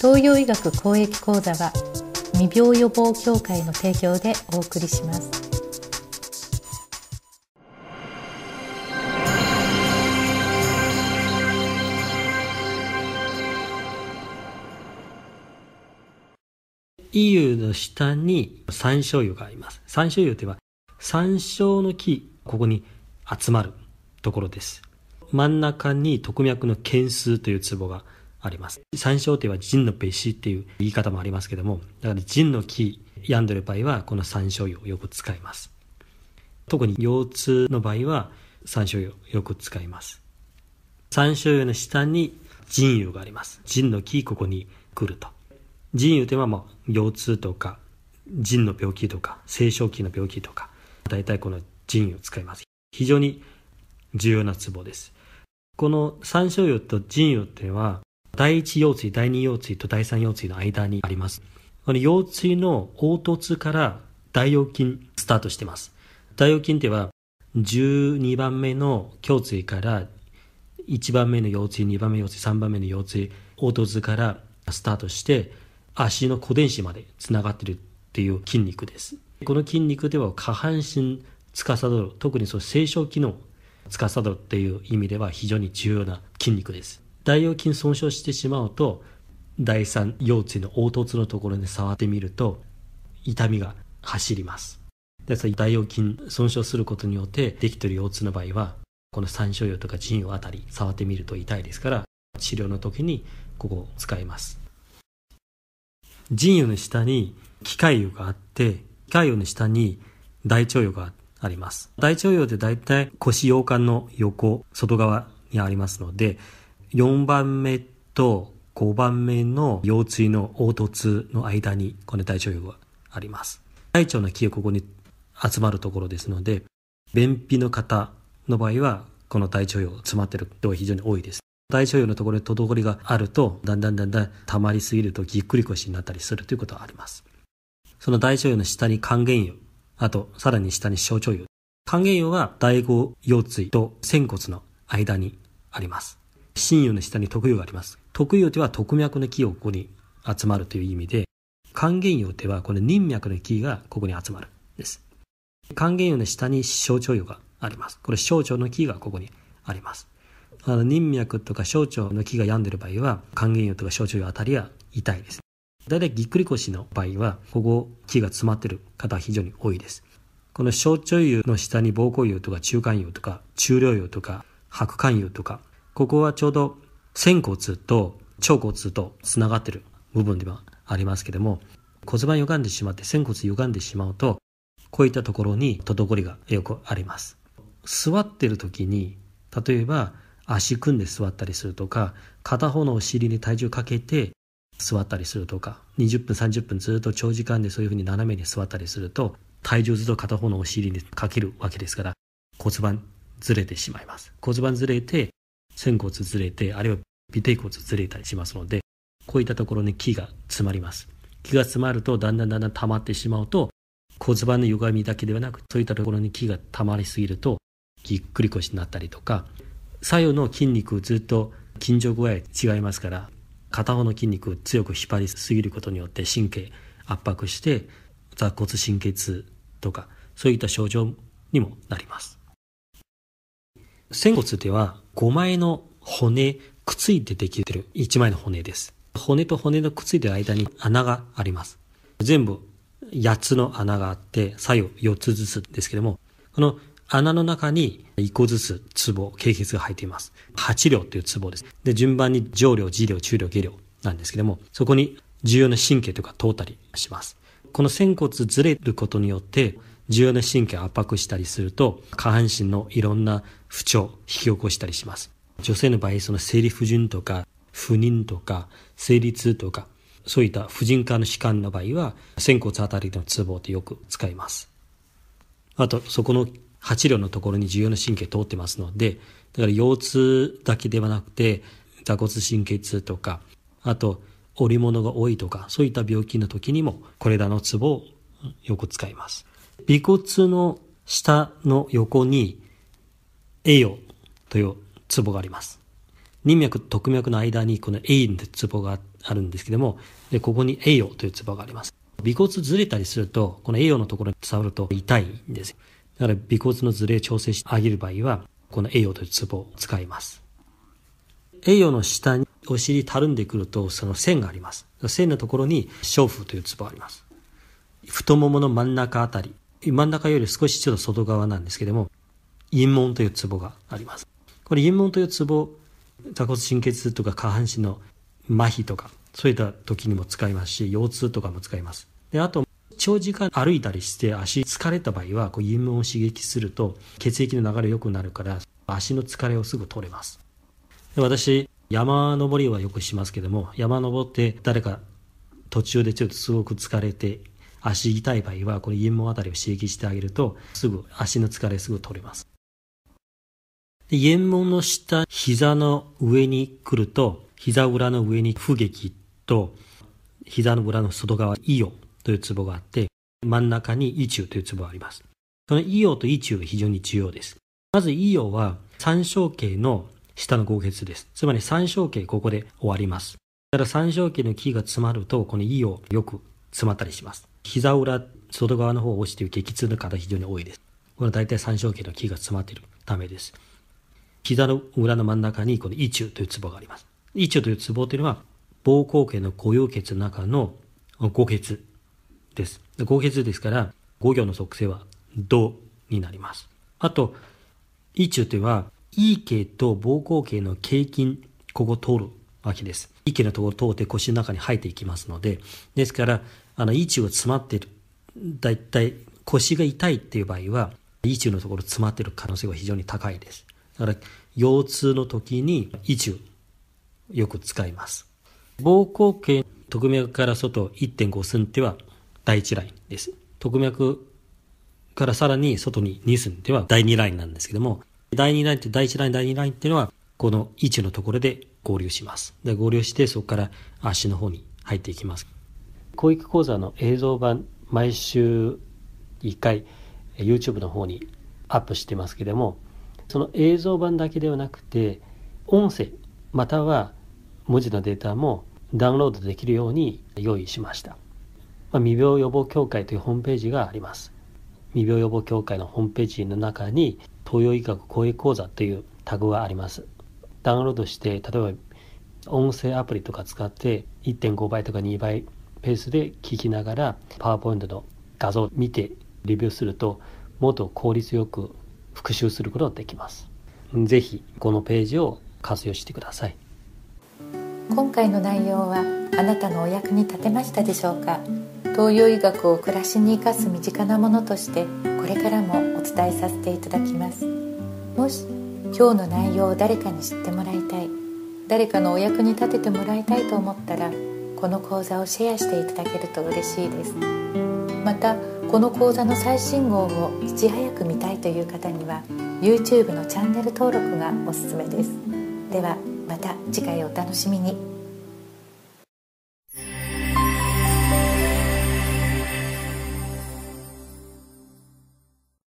東洋医学公益講座は未病予防協会の提供でお送りします。EU の下に山椒油があります。山椒油といえば山椒の木、ここに集まるところです。真ん中に特脈の腱数というツボがあります。山椒といえば人の別紙っていう言い方もありますけども、だからンの木、病んでる場合はこの山椒油をよく使います。特に腰痛の場合は山椒油よく使います。山椒油の下に腎油があります。ンの木、ここに来ると。腎油というのはもう腰痛とか、腎の病気とか、青少期の病気とか、大体この腎油を使います。非常に重要なツボです。この参照油と腎油っていうのは第一腰椎、第二腰椎と第三腰椎の間にあります。この腰椎の凹凸から大腰筋スタートしてます。大腰筋では12番目の胸椎から1番目の腰椎、2番目の腰椎、3番目の腰椎、凹凸からスタートして足の古電子までつながってるっていう筋肉です。この筋肉では下半身司る、特にその正常機能司るっていう意味では非常に重要な筋肉です。大腰筋損傷してしまうと第三腰椎の凹凸のところに触ってみると痛みが走りますでその大腰筋損傷することによってできてる腰痛の場合はこの三小腰とか腎腰あたり触ってみると痛いですから治療の時にここを使います腎腰の下に機械腰があって機械腰の下に大腸腰があります大腸っで大体腰腰管の横外側にありますので4番目と5番目の腰椎の凹凸の間にこの大腸腰があります。大腸の気がここに集まるところですので、便秘の方の場合は、この大腸が詰まっている人が非常に多いです。大腸腰のところに滞りがあると、だんだんだんだん溜まりすぎるとぎっくり腰になったりするということはあります。その大腸腰の下に還元腰、あとさらに下に小腸腰。還元腰は第五腰椎と仙骨の間にあります。真油の下に特油があります。特油では特脈の木をここに集まるという意味で、還元油ではこの任脈の木がここに集まるです。還元油の下に小腸油があります。これ小腸の木がここにあります。あの任脈とか小腸の木が病んでる場合は、還元油とか小腸油あたりは痛いです。だいたいぎっくり腰の場合は、ここ木が詰まっている方は非常に多いです。この小腸油の下に膀胱油とか中間油とか中量油とか白肝油とかここはちょうど仙骨と腸骨とつながってる部分ではありますけども、骨盤歪んでしまって、仙骨歪んでしまうと、こういったところに滞りがよくあります。座ってる時に、例えば足組んで座ったりするとか、片方のお尻に体重かけて座ったりするとか、20分、30分ずっと長時間でそういうふうに斜めに座ったりすると、体重ずっと片方のお尻にかけるわけですから、骨盤ずれてしまいます。骨盤ずれて、仙骨ずれて、あるいは尾低骨ずれたりしますので、こういったところに気が詰まります。気が詰まると、だんだんだんだん溜まってしまうと、骨盤の歪みだけではなく、そういったところに気が溜まりすぎると、ぎっくり腰になったりとか、左右の筋肉ずっと緊張具合違いますから、片方の筋肉を強く引っ張りすぎることによって神経圧迫して、座骨神経痛とか、そういった症状にもなります。仙骨では5枚の骨くっついてできてる1枚の骨です。骨と骨のくっついてる間に穴があります。全部8つの穴があって、左右4つずつですけども、この穴の中に1個ずつ壺、経血が入っています。8両という壺です。で、順番に上量、次量、中量、下量なんですけども、そこに重要な神経とか通ったりします。この仙骨ずれることによって、重要な神経を圧迫したりすると、下半身のいろんな不調、引き起こしたりします。女性の場合、その生理不順とか、不妊とか、生理痛とか、そういった婦人科の疾患の場合は、仙骨あたりのツボってよく使います。あと、そこの八両のところに重要な神経通ってますので、だから腰痛だけではなくて、座骨神経痛とか、あと、織物が多いとか、そういった病気の時にも、これらのツボをよく使います。尾骨の下の横に、栄養というツボがあります。任脈特脈の間にこの栄養のツボがあるんですけども、でここに栄養というツボがあります。尾骨ずれたりすると、この栄養のところに触ると痛いんですよ。だから尾骨のずれ調整してあげる場合は、この栄養というツボを使います。栄養の下にお尻たるんでくると、その線があります。線のところに、小腹というツボがあります。太ももの真ん中あたり真ん中より少しちょっと外側なんですけども、陰門というツボがあります。これ陰門というツボ、座骨神経痛とか下半身の麻痺とか、そういった時にも使いますし、腰痛とかも使います。で、あと、長時間歩いたりして足疲れた場合は、こう陰門を刺激すると血液の流れ良くなるから、足の疲れをすぐ取れます。で私、山登りはよくしますけども、山登って誰か途中でちょっとすごく疲れて足痛い場合は、この陰毛あたりを刺激してあげると、すぐ足の疲れすぐ取れます。で陰毛の下、膝の上に来ると、膝裏の上に腹撃と、膝の裏の外側、イオというツボがあって、真ん中にイチュウというツボがあります。そのイオとイチュウが非常に重要です。まずイオは三小径の下の合血です。つまり三小径ここで終わります。だから三小形の木が詰まると、このイオよく詰まったりします。膝裏外側の方を落ちている激痛の方非常に多いです。これは大体三焦形の気が詰まっているためです。膝の裏の真ん中にこの胃中というツボがあります。胃中というツボというのは、膀胱系の固有血の中の五血です。五血ですから、五行の属性は銅になります。あと、胃中というのは、胃系と膀胱系の経筋、ここ通るわけです。息のところを通って腰の中に入っていきますので、ですから、あの、位置を詰まっている。だいたい腰が痛いっていう場合は、位置のところ詰まっている可能性が非常に高いです。だから、腰痛の時に位置をよく使います。膀胱系、特脈から外1.5寸では第1ラインです。特脈からさらに外に2寸では第2ラインなんですけども、第2ラインと第1ライン、第2ラインっていうのは、この位置のところで合流します。で合流してそこから足の方に入っていきます。広域講座の映像版毎週1回 YouTube の方にアップしてますけれどもその映像版だけではなくて音声または文字のデータもダウンロードできるように用意しました、まあ、未病予防協会というホームページがあります未病予防協会のホームページの中に東洋医学公益講座というタグがありますダウンロードして例えば音声アプリとか使って1.5倍とか2倍ペースで聞きながらパワーポイントの画像を見てレビューするともっと効率よく復習することができます。是非このページを活用してください。今回の内容はあなたのお役に立てましたでしょうか東洋医学を暮らしに生かす身近なものとしてこれからもお伝えさせていただきますもし今日の内容を誰かに知ってもらいたい誰かのお役に立ててもらいたいと思ったらこの講座をシェアしていただけると嬉しいですまたこの講座の最新号をいち早く見たいという方には YouTube のチャンネル登録がおすすめですではまた次回お楽しみに。